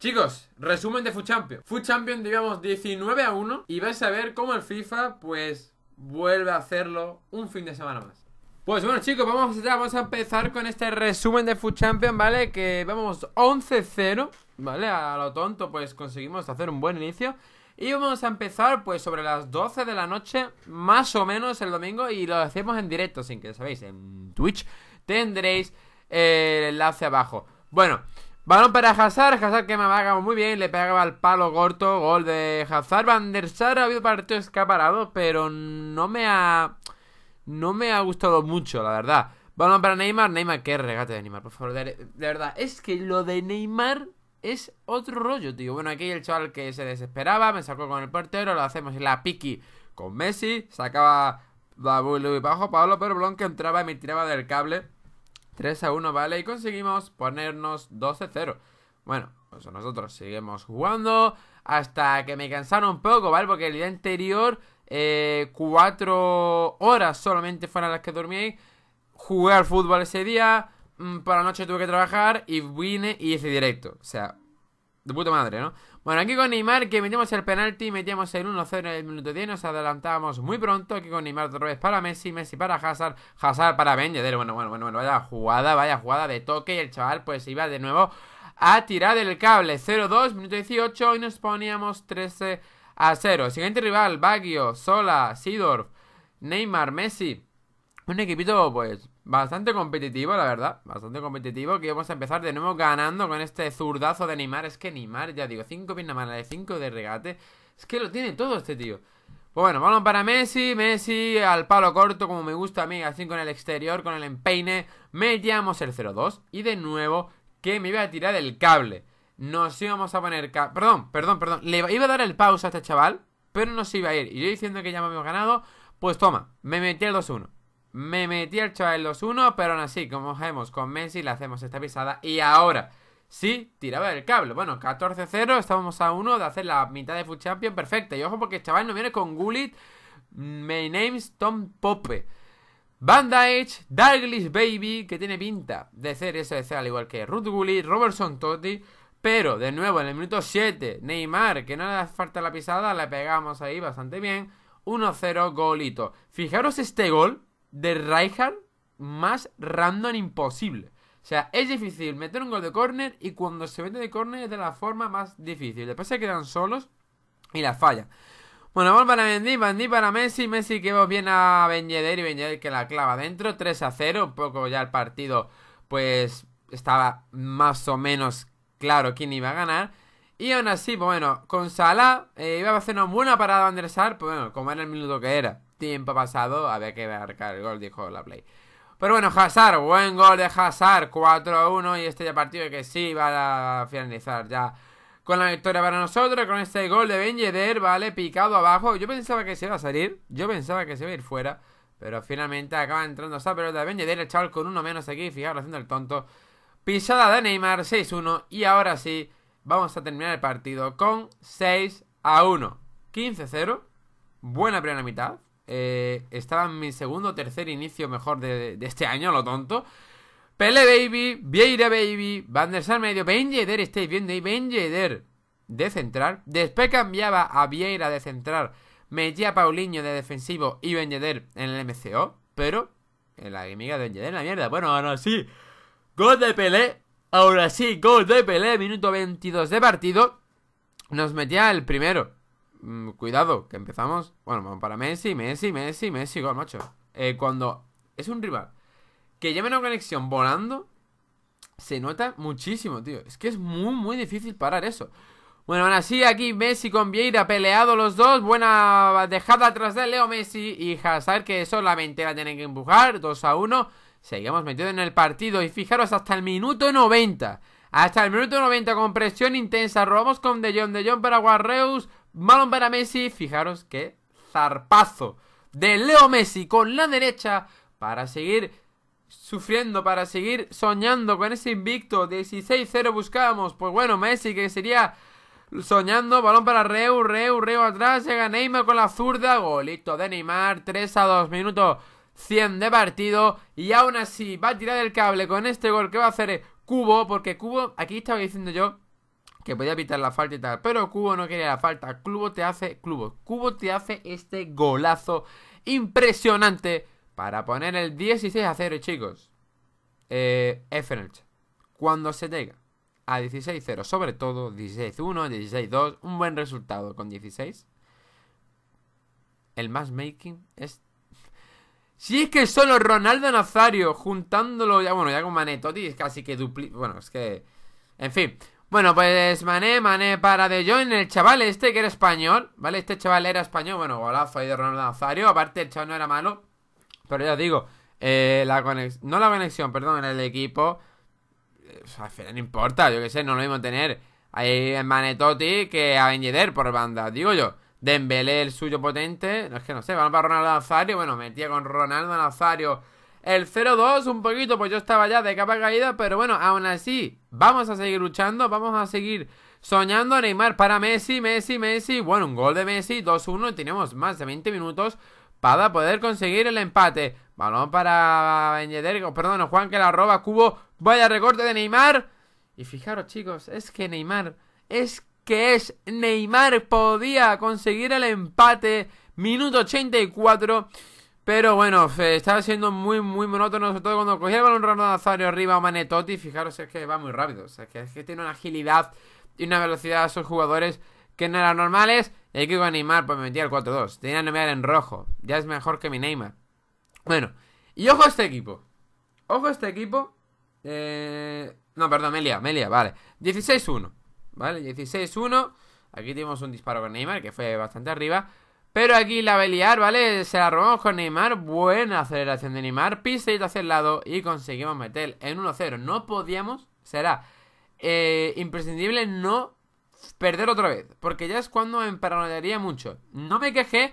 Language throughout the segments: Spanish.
Chicos, resumen de Fu Champion llevamos 19 a 1 y vais a ver cómo el FIFA pues vuelve a hacerlo un fin de semana más. Pues bueno chicos, vamos a, vamos a empezar con este resumen de Champion, ¿vale? Que vamos 11-0, ¿vale? A lo tonto pues conseguimos hacer un buen inicio. Y vamos a empezar pues sobre las 12 de la noche, más o menos el domingo, y lo hacemos en directo, sin que sabéis, en Twitch tendréis eh, el enlace abajo. Bueno, Balón para Hazard, Hazard que me pagado muy bien, le pegaba al palo corto, gol de Hazard. Van der Sar ha habido partidos escaparado, pero no me ha no me ha gustado mucho, la verdad. Balón para Neymar, Neymar, qué regate de Neymar, por favor, de, verdad, es que lo de Neymar es otro rollo, tío. Bueno, aquí el chaval que se desesperaba, me sacó con el portero, lo hacemos en la piqui con Messi, sacaba la bajo Pablo, pero Blon que entraba y me tiraba del cable. 3 a 1, ¿vale? Y conseguimos ponernos 12-0. Bueno, pues nosotros seguimos jugando hasta que me cansaron un poco, ¿vale? Porque el día anterior, 4 eh, horas solamente fueron las que dormí. Jugué al fútbol ese día, mm, por la noche tuve que trabajar y vine y hice directo. O sea, de puta madre, ¿no? Bueno, aquí con Neymar, que metíamos el penalti, metíamos el 1-0 en el minuto 10, nos adelantábamos muy pronto. Aquí con Neymar otra vez para Messi, Messi para Hazard, Hazard para Ben Yedder. Bueno, bueno, bueno, bueno, vaya jugada, vaya jugada de toque. Y el chaval, pues iba de nuevo a tirar el cable. 0-2, minuto 18, y nos poníamos 13 a 0. Siguiente rival, Baggio, Sola, Sidorf, Neymar, Messi. Un equipito, pues, Bastante competitivo, la verdad. Bastante competitivo. Que vamos a empezar de nuevo ganando con este zurdazo de Neymar. Es que Neymar, ya digo, 5 piernas malas de 5 de regate. Es que lo tiene todo este tío. Pues bueno, vamos para Messi. Messi al palo corto, como me gusta a mí, así con el exterior, con el empeine. Metíamos el 0-2. Y de nuevo, que me iba a tirar el cable. Nos íbamos a poner. Perdón, perdón, perdón. Le iba a dar el pausa a este chaval, pero no se iba a ir. Y yo diciendo que ya me habíamos ganado, pues toma, me metí el 2-1. Me metí el chaval en los 1 pero aún así, como hemos con Messi, le hacemos esta pisada. Y ahora sí tiraba el cable. Bueno, 14-0, estábamos a 1 de hacer la mitad de Full Champion perfecta. Y ojo, porque el chaval no viene con Gullit. Mm, My name's Tom Pope. Bandage, Edge, Baby, que tiene pinta de ser eso de ser al igual que Ruth Gullit, Robertson Totti. Pero, de nuevo, en el minuto 7, Neymar, que no le hace falta la pisada, le pegamos ahí bastante bien. 1-0, golito. Fijaros este gol, de Rijkaard más random imposible. O sea, es difícil meter un gol de córner y cuando se mete de córner es de la forma más difícil. Después se quedan solos y la falla. Bueno, vamos para Mendy, Mendy para Messi, Messi que va bien a Ben y Ben que la clava dentro, 3 a 0, un poco ya el partido pues estaba más o menos claro quién iba a ganar. Y aún así, pues bueno, con Salah eh, iba a hacer una buena parada a Andersar, pues bueno, como era el minuto que era tiempo pasado había que marcar el gol, dijo la Play. Pero bueno, Hazard, buen gol de Hazard, 4-1 y este ya partido que sí va a finalizar ya con la victoria para nosotros, con este gol de Ben Yedder, ¿vale? Picado abajo, yo pensaba que se iba a salir, yo pensaba que se iba a ir fuera, pero finalmente acaba entrando esa pelota de Ben Yedder, el con uno menos aquí, fijaros haciendo el tonto. Pisada de Neymar, 6-1 y ahora sí, vamos a terminar el partido con 6-1, 15-0, buena primera mitad, eh, estaba en mi segundo o tercer inicio mejor de, este año, lo tonto. Pele Baby, Vieira Baby, Van der Sar medio, Ben Yedder, estáis viendo ahí, Ben de central. Después cambiaba a Vieira de central, metía a Paulinho de defensivo y Ben en el MCO, pero en la amiga de Ben en la mierda. Bueno, ahora sí, gol de Pelé, ahora sí, gol de Pelé, minuto 22 de partido, nos metía el primero. Mm, cuidado, que empezamos. Bueno, para Messi, Messi, Messi, Messi, gol, macho. Eh, cuando es un rival que lleva una conexión volando, se nota muchísimo, tío. Es que es muy, muy difícil parar eso. Bueno, aún así... aquí Messi con Vieira peleado los dos. Buena dejada atrás de Leo Messi y Hazard que solamente la tienen que empujar. 2 a 1. Seguimos metidos en el partido y fijaros hasta el minuto 90. Hasta el minuto 90 con presión intensa. Robamos con De Jong. De Jong para Warreus. Balón para Messi, fijaros qué zarpazo de Leo Messi con la derecha para seguir sufriendo, para seguir soñando con ese invicto. 16-0 buscábamos. Pues bueno, Messi que sería soñando. Balón para Reu, Reu, Reu atrás. Llega Neymar con la zurda. Golito de Neymar. 3 a 2 minutos. 100 de partido. Y aún así va a tirar el cable con este gol que va a hacer Cubo. Porque Cubo, aquí estaba diciendo yo que podía evitar la falta y tal, pero Cubo no quería la falta. Cubo te hace, Cubo, te hace este golazo impresionante para poner el 16 a 0, chicos. Eh, cuando se llega a 16-0, sobre todo 16-1, 16-2, un buen resultado con 16. El matchmaking es si es que solo Ronaldo Nazario juntándolo ya, bueno, ya con Manetotti es casi que dupli... Bueno, es que. En fin, bueno, pues Mané, Mané para De Jong, el chaval este que era español, ¿vale? Este chaval era español, bueno, golazo ahí de Ronaldo Nazario, aparte el chaval no era malo, pero ya os digo, eh, la no la conexión, perdón, en el equipo, eh, no importa, yo qué sé, no lo a tener ahí en totti que a Ben por banda, digo yo. Dembélé, el suyo potente, no es que no sé, van para Ronaldo Nazario, bueno, metía con Ronaldo Nazario el 0-2 un poquito, pues yo estaba ya de capa caída, pero bueno, aún así, vamos a seguir luchando, vamos a seguir soñando. Neymar para Messi, Messi, Messi. Bueno, un gol de Messi, 2-1 tenemos más de 20 minutos para poder conseguir el empate. Balón para Benjeder perdón, Juan que la roba, Cubo, vaya recorte de Neymar. Y fijaros chicos, es que Neymar, es que es Neymar, podía conseguir el empate, minuto 84. Pero bueno, estaba siendo muy, muy monótono, sobre todo cuando cogía el balón Ronaldo Nazario arriba o Manetotti. Fijaros, es que va muy rápido. O sea, que es que tiene una agilidad y una velocidad a esos jugadores que no eran normales. Y hay que animar, pues me metí el 4-2. Tenía Neymar en rojo. Ya es mejor que mi Neymar. Bueno, y ojo a este equipo. Ojo a este equipo. Eh, no, perdón, Melia, Melia, vale. 16-1. Vale, 16-1. Aquí tenemos un disparo con Neymar, que fue bastante arriba. Pero aquí la Beliar, ¿vale? Se la robamos con Neymar. Buena aceleración de Neymar. te hacia el lado y conseguimos meter en 1-0. No podíamos, será eh, imprescindible no perder otra vez. Porque ya es cuando me mucho. No me quejé.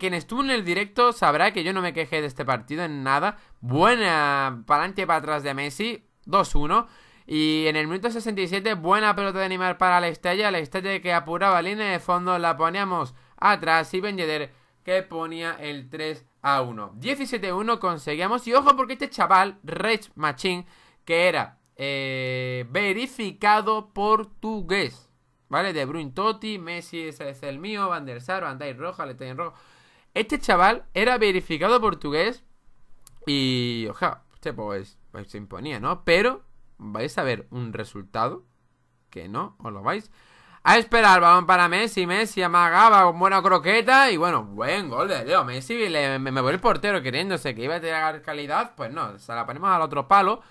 quien estuvo en el directo sabrá que yo no me quejé de este partido en nada. Buena para adelante y para atrás de Messi. 2-1. Y en el minuto 67, buena pelota de Neymar para la estrella, La estrella que apuraba línea de fondo. La poníamos atrás y vender que ponía el 3 a 1. 17-1 conseguíamos. Y ojo, porque este chaval, Rex Machin que era eh, verificado portugués, ¿vale? De Bruin Totti, Messi, ese es el mío, Van der Sar, Van Dijk Roja, en Rojo. Este chaval era verificado portugués y, ojo este pues, pues se imponía, ¿no? Pero vais a ver un resultado que no os lo vais a esperar, balón para Messi, Messi amagaba con buena croqueta y bueno, buen gol de Leo Messi, me, voy el portero queriéndose que iba a tener calidad, pues no, se la ponemos al otro palo.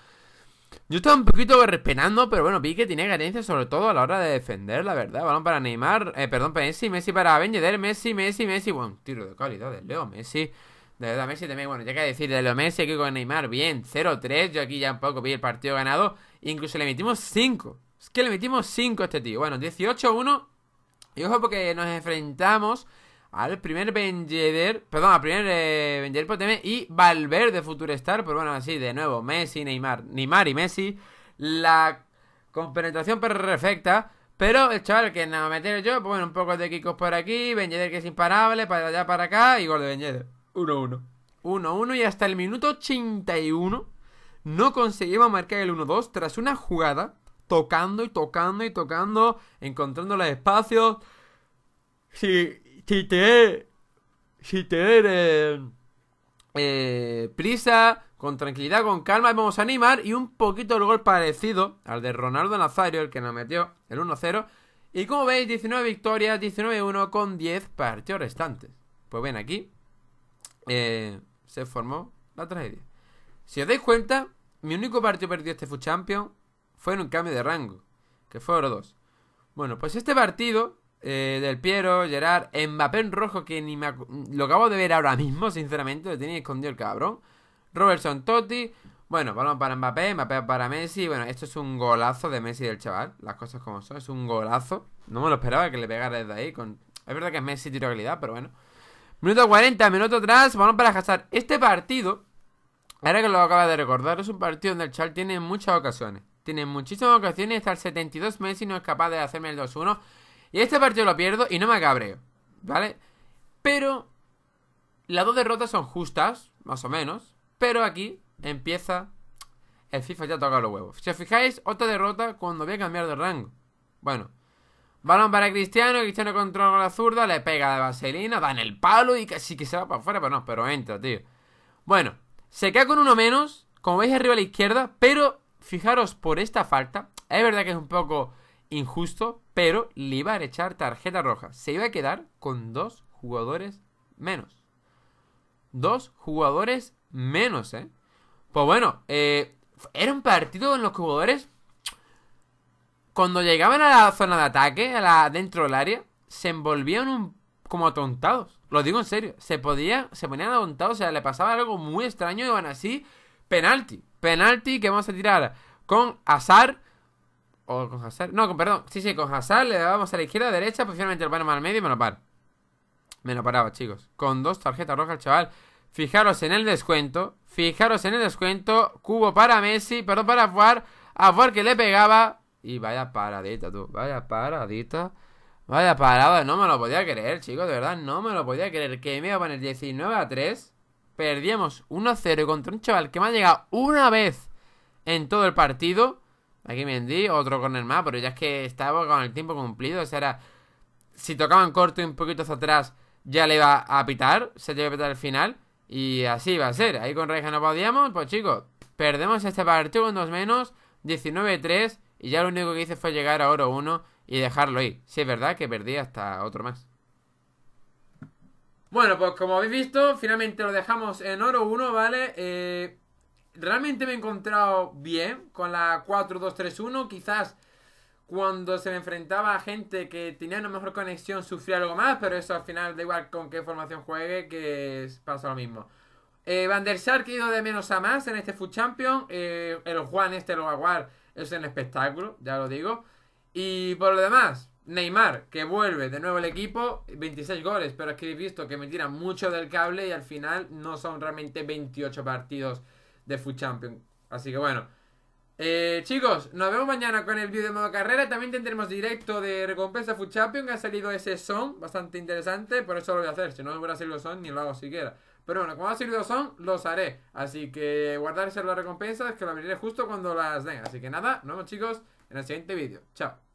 Yo estaba un poquito respenando, pero bueno, vi que tiene carencia sobre todo a la hora de defender, la verdad. Balón para Neymar, eh, perdón, para Messi, Messi para Benjeder, Messi, Messi, Messi, buen tiro de calidad de Leo Messi. De verdad, Messi también, bueno, ya que decir de Leo Messi aquí con Neymar, bien, 0-3, yo aquí ya un poco vi el partido ganado, incluso le metimos 5. Es que le metimos 5 a este tío. Bueno, 18-1. Y ojo porque nos enfrentamos al primer Benjeder, perdón, al primer eh, Benjeder Poteme y Valverde Future Star, pero pues bueno, así de nuevo, Messi, Neymar, Neymar y Messi, la compenetración perfecta, pero el chaval que nada no meter yo, pues bueno, un poco de Kikos por aquí, Benjeder que es imparable, para allá, para acá, y gol de Benjeder, 1-1. 1-1 y hasta el minuto 81 no conseguimos marcar el 1-2 tras una jugada tocando y tocando y tocando, encontrando los espacios. Si, si te. Si te. eres... Eh, prisa, con tranquilidad, con calma, vamos a animar. Y un poquito el gol parecido al de Ronaldo Nazario, el que nos metió el 1-0. Y como veis, 19 victorias, 19-1 con 10 partidos restantes. Pues ven aquí. Eh, se formó la tragedia. Si os dais cuenta, mi único partido perdido este fue Champions en un cambio de rango, que fue oro dos. Bueno, pues este partido eh, del Piero, Gerard, Mbappé en rojo, que ni me lo acabo de ver ahora mismo, sinceramente, lo tenía escondido el cabrón. Robertson Totti, bueno, vamos para Mbappé, Mbappé para Messi. Bueno, esto es un golazo de Messi del chaval. Las cosas como son, es un golazo. No me lo esperaba que le pegara desde ahí. Es verdad que Messi tiro habilidad, pero bueno. Minuto 40, minuto atrás, vamos para Hazard. Este partido, ahora que lo acaba de recordar, es un partido donde el chaval tiene muchas ocasiones. Tiene muchísimas ocasiones hasta el 72 y no es capaz de hacerme el 2-1. Y este partido lo pierdo y no me cabreo, ¿vale? Pero las dos derrotas son justas, más o menos. Pero aquí empieza el FIFA ya toca los huevos. Si os fijáis, otra derrota cuando voy a cambiar de rango. Bueno, balón para Cristiano, Cristiano controla la zurda, le pega de vaselina, da en el palo y casi que se va para afuera, pero no, pero entra, tío. Bueno, se queda con uno menos, como veis arriba a la izquierda, pero fijaros, por esta falta, es verdad que es un poco injusto, pero le iba a echar tarjeta roja. Se iba a quedar con dos jugadores menos. Dos jugadores menos, ¿eh? Pues bueno, eh, era un partido en los jugadores, cuando llegaban a la zona de ataque, a la, dentro del área, se envolvían como atontados. Lo digo en serio, se, podía, se ponían atontados, o sea, le pasaba algo muy extraño y van así, penalti. Penalti que vamos a tirar con Azar. O con Hazard. No, con, perdón. Sí, sí, con Hazard le dábamos a la izquierda, a derecha. Posiblemente lo ponemos al medio y me lo par. Me lo paraba, chicos. Con dos tarjetas rojas, chaval. Fijaros en el descuento. Fijaros en el descuento. Cubo para Messi. Perdón, para a Fuar que le pegaba. Y vaya paradita, tú. Vaya paradita. Vaya parada. No me lo podía creer, chicos. De verdad, no me lo podía creer. Que me iba a poner 19 a 3. Perdíamos 1-0 contra un chaval que me ha llegado una vez en todo el partido. Aquí me vendí, otro con el más, pero ya es que estaba con el tiempo cumplido. O sea, si tocaban corto y un poquito hacia atrás, ya le iba a pitar. Se le iba a pitar el final. Y así va a ser. Ahí con Reja no podíamos. Pues chicos, perdemos este partido con dos menos. 19-3. Y ya lo único que hice fue llegar a oro 1 y dejarlo ahí Si es verdad que perdí hasta otro más. Bueno, pues como habéis visto, finalmente lo dejamos en oro 1, ¿vale? Eh, realmente me he encontrado bien con la 4-2-3-1. Quizás cuando se me enfrentaba a gente que tenía una mejor conexión sufría algo más, pero eso al final da igual con qué formación juegue, que pasa lo mismo. Eh, Van der Sar que ha ido de menos a más en este Food Champion. Eh, el Juan, este a es un espectáculo, ya lo digo. Y por lo demás, Neymar, que vuelve de nuevo al equipo, 26 goles, pero es que he visto que me tiran mucho del cable y al final no son realmente 28 partidos de Food Champion. Así que bueno. Eh, chicos, nos vemos mañana con el vídeo de modo carrera. También tendremos directo de recompensa Food Champion. ha salido ese son bastante interesante. Por eso lo voy a hacer. Si no hubiera salido son, ni lo hago siquiera. Pero bueno, como ha salido son, los haré. Así que guardarse las recompensas que lo abriré justo cuando las den. Así que nada, nos vemos chicos en el siguiente vídeo. Chao.